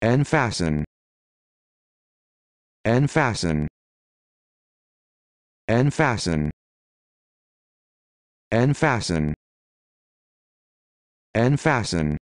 and fasten and fasten and fasten and fasten and fasten